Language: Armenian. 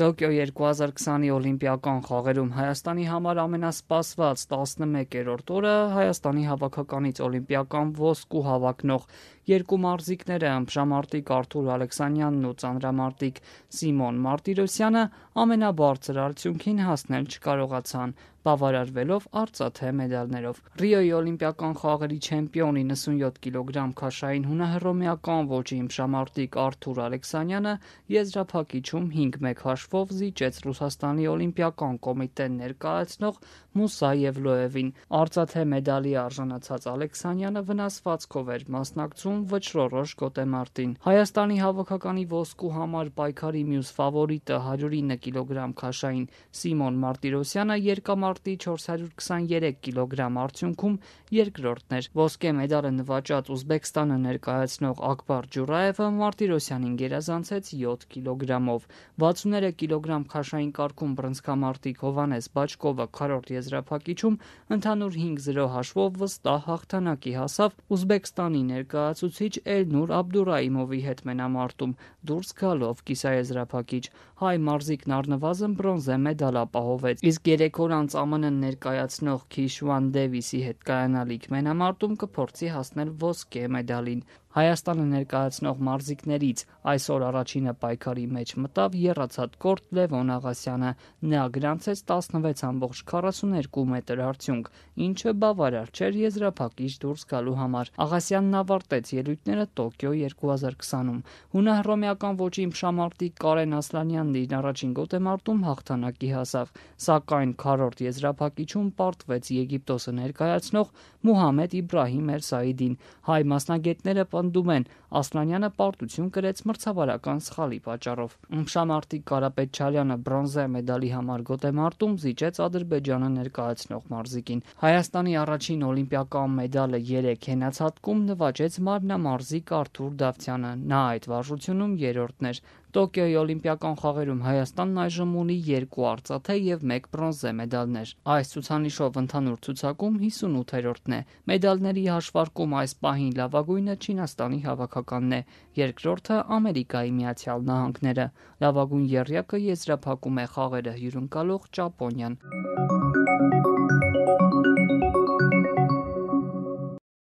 Տոկիո 2020-ի Օլիմպիական խաղերում Հայաստանի համար ամենասպասված 11-րդ օրը Հայաստանի հավաքականից Օլիմպիական ոսկու հավակնող երկու մարզիկները ըմբժամարտիկ Արթուր Ալեքսանյանն ու ծանրամարտիկ Սիմոն Մարտիրոսյանը ամենաբարձր արդյունքին հասնել չկարողացան, բավարարվելով արծաթե մեդալներով։ Ռիոյի օլիմպիական խաղերի չեմպիոն 97 կիլոգրամ քաշային հունահռոմեական ոճի իմշամարտիկ Արթուր Ալեքսանյանը եզրափակիչում 5-1 հաշվով զիջեց Ռուսաստանի օլիմպիական կոմիտեն ներկայացնող Մուսա Եվլոևին։ Արծաթե մեդալի արժանացած Ալեքսանյանը վնասվածքով էր մասնակցում կապում վճռորոշ գոտեմարտին։ Հայաստանի հավաքականի ոսկու համար պայքարի մյուս ֆավորիտը 109 կիլոգրամ քաշային Սիմոն Մարտիրոսյանը երկամարտի 423 կիլոգրամ արդյունքում երկրորդն էր։ Ոսկե մեդալը նվաճած Ուզբեկստանը ներկայացնող Ակբար Ջուրայևը Մարտիրոսյանին գերազանցեց 7 կիլոգրամով։ 63 կիլոգրամ քաշային կարգում բրոնզկամարտիկ Հովանես Բաչկովը քարորդ եզրափակիչում ընդհանուր 5-0 հաշվով վստահ հաղթանակի հասավ Ուզբեկստանի ներկայացու ուսուցիչ Էլնուր Աբդուրայիմովի հետ մենամարտում դուրս գալով կիսաեզրափակիչ հայ մարզիկն առնվազն բրոնզե մեդալ ապահովեց։ Իսկ 3 օր անց ԱՄՆ-ն ներկայացնող Քիշվան Դևիսի հետ կայանալիք մենամարտում կփորձի հասնել ոսկե մեդալին։ Հայաստանը ներկայացնող մարզիկներից այսօր առաջինը պայքարի մեջ մտավ երրացած կորտ Լևոն Աղասյանը։ Նա գրանցեց 16.42 մետր արդյունք, ինչը բավարար չէր եզրափակիչ դուրս գալու համար։ Աղասյանն ավարտեց ելույթները Տոկիո 2020-ում։ Հունահռոմեական ոչի իմշամարտի Կարեն Ասլանյանն իր առաջին գոտեմարտում հաղթանակի հասավ, սակայն քառորդ եզրափակիչում պարտվեց Եգիպտոսը ներկայացնող Մուհամեդ Իբրահիմ Էրսաիդին։ Հայ մասնագետները պնդում են Ասլանյանը պարտություն կրեց մրցավարական սխալի պատճառով։ Մշամարտի Կարապետչալյանը բրոնզե մեդալի համար գոտեմարտում զիջեց Ադրբեջանը ներկայացնող մարզիկին։ Հայաստանի առաջին օլիմպիական մեդալը 3 հենացատկում նվաճեց մարմնամարզիկ Արթուր Դավթյանը։ Նա այդ վարժությունում երրորդն էր։ Տոկիոյի Օլիմպիական խաղերում Հայաստանն այժմ ունի 2 արծաթե եւ 1 բրոնզե մեդալներ։ Այս ցուցանիշով ընդհանուր ցուցակում 58-րդն է։ Մեդալների հաշվարկում այս պահին լավագույնը Չինաստանը Ռուսաստանի հավաքականն է, երկրորդը Ամերիկայի Միացյալ Նահանգները։ Լավագույն երյակը եզրափակում է խաղերը հյուրընկալող Ճապոնիան։